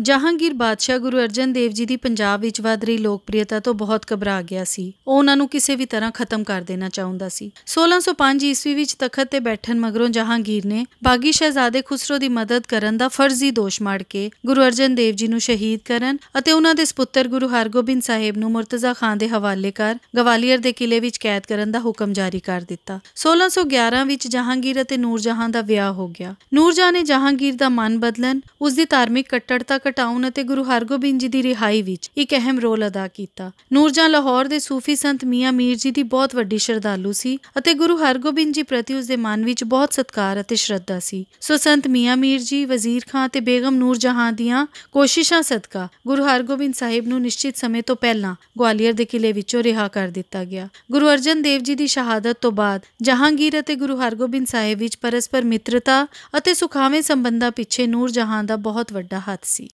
ਜਹਾਂਗੀਰ ਬਾਦਸ਼ਾਹ ਗੁਰੂ ਅਰਜਨ ਦੇਵ ਜੀ ਦੀ ਪੰਜਾਬ ਵਿੱਚ ਵਧ ਰਹੀ ਲੋਕਪ੍ਰਿਅਤਾ ਤੋਂ ਬਹੁਤ ਘਬਰਾ ਗਿਆ ਸੀ ਉਹ ਉਹਨਾਂ ਨੂੰ ਕਿਸੇ ਵੀ ਤਰ੍ਹਾਂ ਖਤਮ ਕਰ ਦੇਣਾ ਚਾਹੁੰਦਾ ਸੀ 1605 ਈਸਵੀ ਵਿੱਚ ਤਖਤ ਤੇ ਬੈਠਣ ਮਗਰੋਂ ਜਹਾਂਗੀਰ ਨੇ ਬਾਗੀ ਸ਼ਹਿਜ਼ਾਦੇ ਖੁਸਰੋ ਦੀ ਮਦਦ ਕਰਨ ਦਾ ਫਰਜ਼ੀ ਦੋਸ਼ ਮਾਰ ਕੇ ਗੁਰੂ ਅਰਜਨ ਦੇਵ ਜੀ ਨੂੰ ਸ਼ਹੀਦ ਕਰਨ ਅਤੇ ਉਹਨਾਂ ਦੇ ਸੁਪੁੱਤਰ ਗੁਰੂ ਹਰਗੋਬਿੰਦ ਸਾਹਿਬ ਨੂੰ ਮੁਰਤਜ਼ਾ ਖਾਨ ਦੇ ਹਵਾਲੇ ਕਰ ਗਵਾਲੀਅਰ ਦੇ ਕਿਲੇ ਵਿੱਚ ਕੈਦ ਕਰਨ ਦਾ ਹੁਕਮ ਜਾਰੀ ਕਰ ਦਿੱਤਾ 1611 ਵਿੱਚ ਜਹਾਂਗੀਰ ਅਤੇ ਨੂਰਜਹਾਂ ਦਾ ਵਿਆਹ ਹੋ ਗਿਆ ਨੂਰਜਹਾਂ ਨੇ ਜਹਾਂਗੀਰ ਦਾ ਮਨ ਬਦਲਣ ਉਸ ਦੀ ਧਾਰਮਿਕ ਕੱਟੜਤਾ ਘਟਾਉਣ ਅਤੇ ਗੁਰੂ ਹਰਗੋਬਿੰਦ ਜੀ ਦੀ ਰਿਹਾਈ ਵਿੱਚ ਇੱਕ ਅਹਿਮ ਰੋਲ ਅਦਾ ਕੀਤਾ ਨੂਰਜਾਂ ਲਾਹੌਰ ਦੇ ਸੂਫੀ ਸੰਤ ਮੀਆਂ ਮੀਰ ਜੀ ਦੀ ਬਹੁਤ ਵੱਡੀ ਸ਼ਰਧਾਲੂ ਸੀ ਅਤੇ ਗੁਰੂ ਹਰਗੋਬਿੰਦ ਜੀ ਪ੍ਰਤੀ ਉਸ ਦੇ ਮਨ ਵਿੱਚ ਬਹੁਤ ਸਤਕਾਰ ਅਤੇ ਸ਼ਰਧਾ ਸੀ ਸੋ ਸੰਤ ਮੀਆਂ ਮੀਰ ਜੀ ਵਜ਼ੀਰ ਖਾਨ ਤੇ ਬੇਗਮ ਨੂਰ ਜਹਾਂ ਦੀਆਂ ਕੋਸ਼ਿਸ਼ਾਂ ਸਦਕਾ ਗੁਰੂ ਹਰਗੋਬਿੰਦ ਸਾਹਿਬ ਨੂੰ ਨਿਸ਼ਚਿਤ ਸਮੇਂ ਤੋਂ ਪਹਿਲਾਂ ਗਵਾਲੀਅਰ ਦੇ ਕਿਲੇ ਵਿੱਚੋਂ ਰਿਹਾ ਕਰ ਦਿੱਤਾ ਗਿਆ ਗੁਰੂ ਅਰਜਨ ਦੇਵ ਜੀ ਦੀ ਸ਼ਹਾਦਤ ਤੋਂ ਬਾਅਦ ਜਹਾਂਗੀਰ ਅਤੇ ਗੁਰੂ ਹਰਗੋਬਿੰਦ ਸਾਹਿਬ ਵਿੱਚ ਪਰਸਪਰ ਮਿੱਤਰਤਾ ਅਤੇ ਸੁਖਾਵੇਂ ਸੰਬੰਧਾਂ ਪਿੱਛੇ ਨੂਰ ਜਹਾਂ ਦਾ ਬਹੁਤ ਵੱਡਾ ਹੱਥ ਸੀ